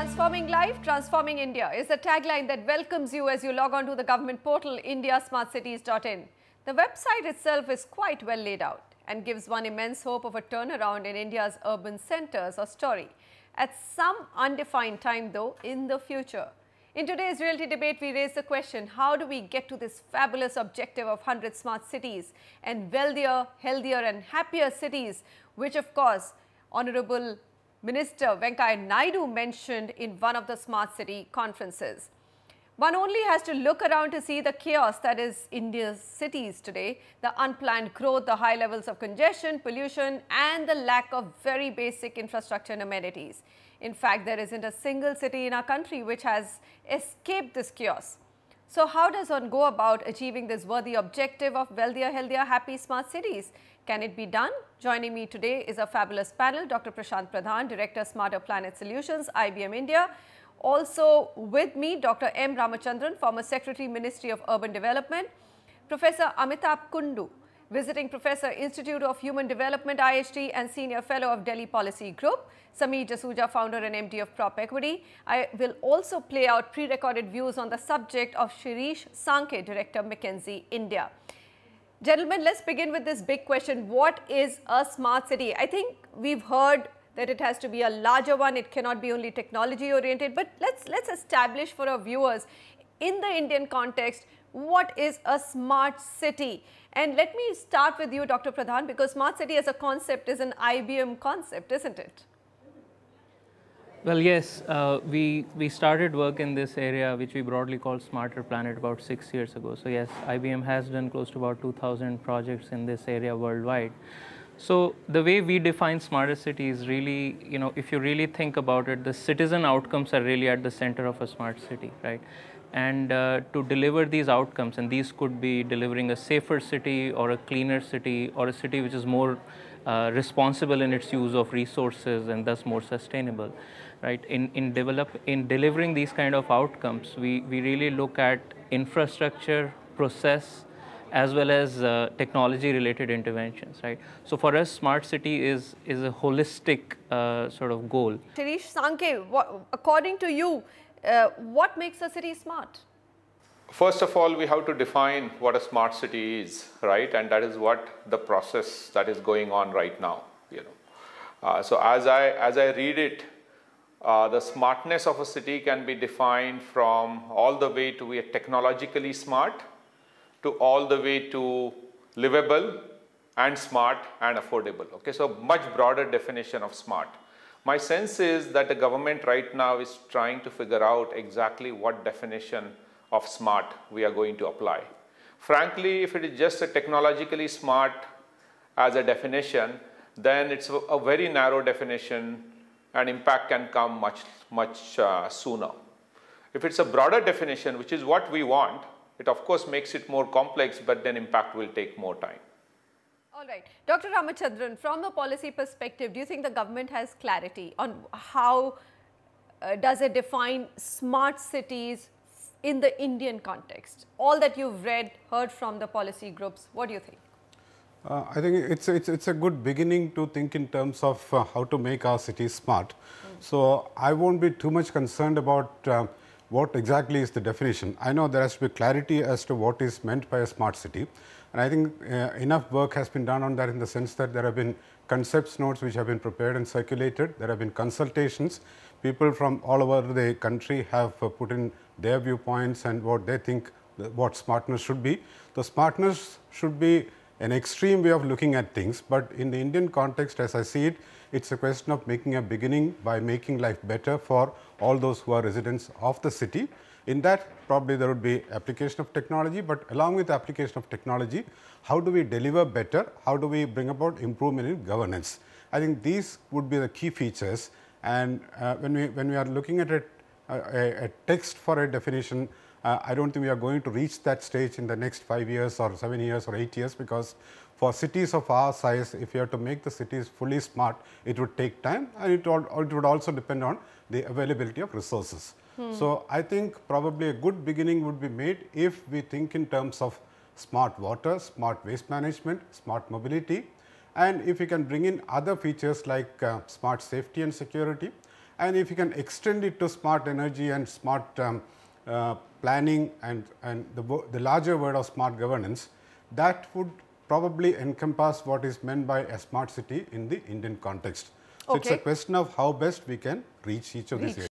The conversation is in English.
Transforming life, transforming India is the tagline that welcomes you as you log on to the government portal indiasmartcities.in. The website itself is quite well laid out and gives one immense hope of a turnaround in India's urban centres or story at some undefined time though in the future. In today's reality debate, we raise the question, how do we get to this fabulous objective of 100 smart cities and wealthier, healthier and happier cities, which of course, Honorable Minister Venkai Naidu mentioned in one of the smart city conferences. One only has to look around to see the chaos that is India's cities today, the unplanned growth, the high levels of congestion, pollution and the lack of very basic infrastructure and amenities. In fact, there isn't a single city in our country which has escaped this chaos. So how does one go about achieving this worthy objective of wealthier, healthier, happy, smart cities? Can it be done? Joining me today is a fabulous panel, Dr. Prashant Pradhan, Director Smarter Planet Solutions, IBM India. Also with me, Dr. M. Ramachandran, former Secretary, Ministry of Urban Development, Professor Amitabh Kundu, visiting professor, Institute of Human Development, IHT, and senior fellow of Delhi Policy Group, Sameer Jasuja, founder and MD of Prop Equity. I will also play out pre-recorded views on the subject of Shirish Sanke, director, McKinsey, India. Gentlemen, let's begin with this big question. What is a smart city? I think we've heard that it has to be a larger one. It cannot be only technology oriented. But let's, let's establish for our viewers, in the Indian context, what is a smart city? And let me start with you, Dr. Pradhan, because smart city as a concept is an IBM concept, isn't it? Well, yes, uh, we, we started work in this area, which we broadly call Smarter Planet, about six years ago. So yes, IBM has done close to about 2,000 projects in this area worldwide. So the way we define smarter city is really, you know, if you really think about it, the citizen outcomes are really at the center of a smart city, right? and uh, to deliver these outcomes and these could be delivering a safer city or a cleaner city or a city which is more uh, responsible in its use of resources and thus more sustainable right in in develop in delivering these kind of outcomes we we really look at infrastructure process as well as uh, technology related interventions right so for us smart city is is a holistic uh, sort of goal Shirish Sanke what, according to you uh, what makes a city smart? First of all, we have to define what a smart city is, right? And that is what the process that is going on right now, you know. Uh, so as I, as I read it, uh, the smartness of a city can be defined from all the way to be technologically smart to all the way to livable and smart and affordable. Okay, so much broader definition of smart. My sense is that the government right now is trying to figure out exactly what definition of smart we are going to apply. Frankly, if it is just a technologically smart as a definition, then it's a very narrow definition and impact can come much, much uh, sooner. If it's a broader definition, which is what we want, it of course makes it more complex, but then impact will take more time. All right. Dr. Ramachandran, from a policy perspective, do you think the government has clarity on how uh, does it define smart cities in the Indian context? All that you've read, heard from the policy groups, what do you think? Uh, I think it's, it's, it's a good beginning to think in terms of uh, how to make our cities smart. Mm. So I won't be too much concerned about uh, what exactly is the definition. I know there has to be clarity as to what is meant by a smart city. And I think uh, enough work has been done on that in the sense that there have been concepts notes which have been prepared and circulated. There have been consultations. People from all over the country have uh, put in their viewpoints and what they think what smartness should be. The smartness should be an extreme way of looking at things, but in the Indian context as I see it, it's a question of making a beginning by making life better for all those who are residents of the city. In that probably there would be application of technology, but along with application of technology, how do we deliver better? How do we bring about improvement in governance? I think these would be the key features and uh, when, we, when we are looking at it, uh, a, a text for a definition, uh, I don't think we are going to reach that stage in the next five years or seven years or eight years because for cities of our size, if you have to make the cities fully smart, it would take time and it, all, it would also depend on the availability of resources. Hmm. So, I think probably a good beginning would be made if we think in terms of smart water, smart waste management, smart mobility and if we can bring in other features like uh, smart safety and security and if we can extend it to smart energy and smart um, uh, planning and, and the, the larger word of smart governance, that would probably encompass what is meant by a smart city in the Indian context. So okay. it's a question of how best we can reach each of reach. these